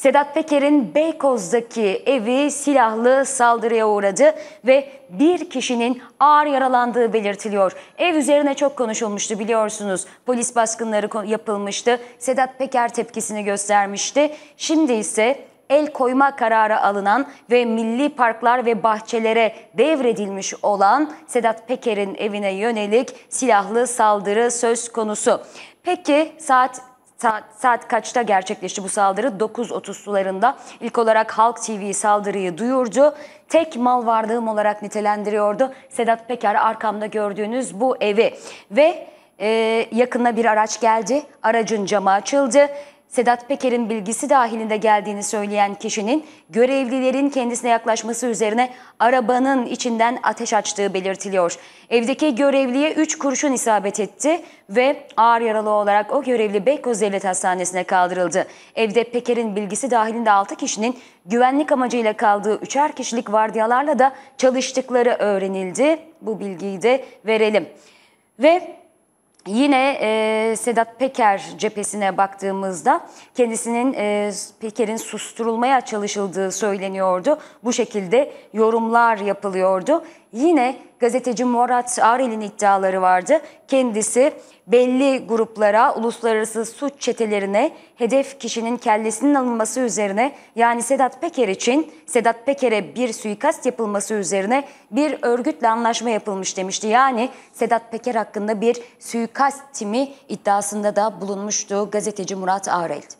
Sedat Peker'in Beykoz'daki evi silahlı saldırıya uğradı ve bir kişinin ağır yaralandığı belirtiliyor. Ev üzerine çok konuşulmuştu biliyorsunuz. Polis baskınları yapılmıştı. Sedat Peker tepkisini göstermişti. Şimdi ise el koyma kararı alınan ve milli parklar ve bahçelere devredilmiş olan Sedat Peker'in evine yönelik silahlı saldırı söz konusu. Peki saat Saat, saat kaçta gerçekleşti bu saldırı? 9.30 sularında ilk olarak Halk TV saldırıyı duyurdu. Tek mal varlığım olarak nitelendiriyordu. Sedat Peker arkamda gördüğünüz bu evi. Ve e, yakınına bir araç geldi. Aracın camı açıldı. Sedat Peker'in bilgisi dahilinde geldiğini söyleyen kişinin görevlilerin kendisine yaklaşması üzerine arabanın içinden ateş açtığı belirtiliyor. Evdeki görevliye 3 kurşun isabet etti ve ağır yaralı olarak o görevli Beykoz Devlet Hastanesi'ne kaldırıldı. Evde Peker'in bilgisi dahilinde 6 kişinin güvenlik amacıyla kaldığı 3'er kişilik vardiyalarla da çalıştıkları öğrenildi. Bu bilgiyi de verelim. Ve Yine e, Sedat Peker cephesine baktığımızda kendisinin e, Peker'in susturulmaya çalışıldığı söyleniyordu. Bu şekilde yorumlar yapılıyordu. Yine gazeteci Murat Arel'in iddiaları vardı. Kendisi belli gruplara, uluslararası suç çetelerine hedef kişinin kellesinin alınması üzerine yani Sedat Peker için Sedat Peker'e bir suikast yapılması üzerine bir örgütle anlaşma yapılmış demişti. Yani Sedat Peker hakkında bir suikast timi iddiasında da bulunmuştu gazeteci Murat Arel.